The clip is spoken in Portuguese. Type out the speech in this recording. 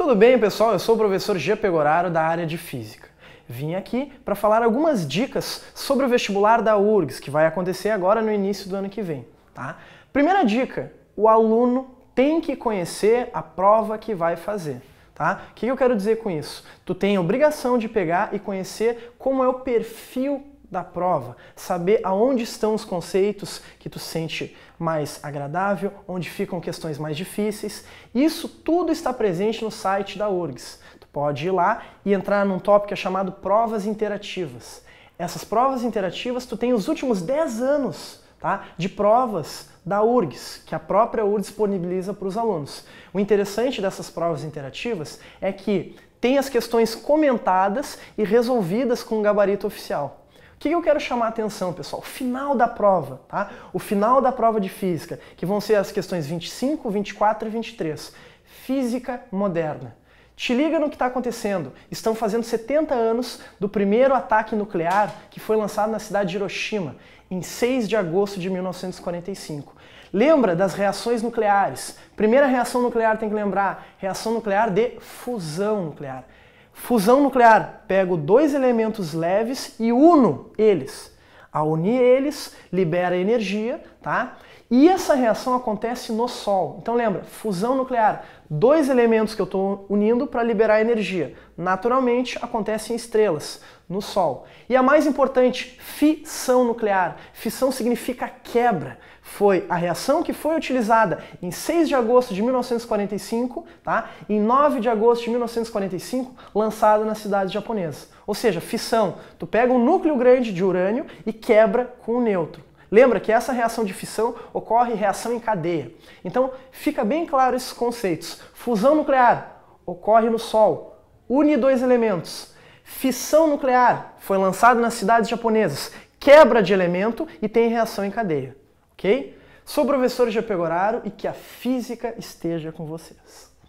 Tudo bem, pessoal? Eu sou o professor Gia Pegoraro da área de Física. Vim aqui para falar algumas dicas sobre o vestibular da URGS, que vai acontecer agora no início do ano que vem. Tá? Primeira dica, o aluno tem que conhecer a prova que vai fazer. Tá? O que eu quero dizer com isso? Tu tem a obrigação de pegar e conhecer como é o perfil da prova, saber aonde estão os conceitos que tu sente mais agradável, onde ficam questões mais difíceis. Isso tudo está presente no site da URGS. Tu pode ir lá e entrar num tópico é chamado provas interativas. Essas provas interativas tu tem os últimos 10 anos, tá? De provas da URGS, que a própria URGS disponibiliza para os alunos. O interessante dessas provas interativas é que tem as questões comentadas e resolvidas com o gabarito oficial que eu quero chamar a atenção, pessoal? Final da prova, tá? O final da prova de física, que vão ser as questões 25, 24 e 23. Física moderna. Te liga no que está acontecendo. Estão fazendo 70 anos do primeiro ataque nuclear que foi lançado na cidade de Hiroshima, em 6 de agosto de 1945. Lembra das reações nucleares. Primeira reação nuclear tem que lembrar: reação nuclear de fusão nuclear. Fusão nuclear, pego dois elementos leves e uno eles. Ao unir eles, libera energia, tá? E essa reação acontece no Sol. Então lembra, fusão nuclear, dois elementos que eu estou unindo para liberar energia. Naturalmente acontece em estrelas no Sol. E a mais importante, fissão nuclear. Fissão significa quebra. Foi a reação que foi utilizada em 6 de agosto de 1945, tá? em 9 de agosto de 1945, lançada na cidade japonesa. Ou seja, fissão, tu pega um núcleo grande de urânio e quebra com o nêutron. Lembra que essa reação de fissão ocorre reação em cadeia. Então, fica bem claro esses conceitos. Fusão nuclear ocorre no Sol, une dois elementos. Fissão nuclear foi lançado nas cidades japonesas. Quebra de elemento e tem reação em cadeia. Ok? Sou o professor G. e que a física esteja com vocês.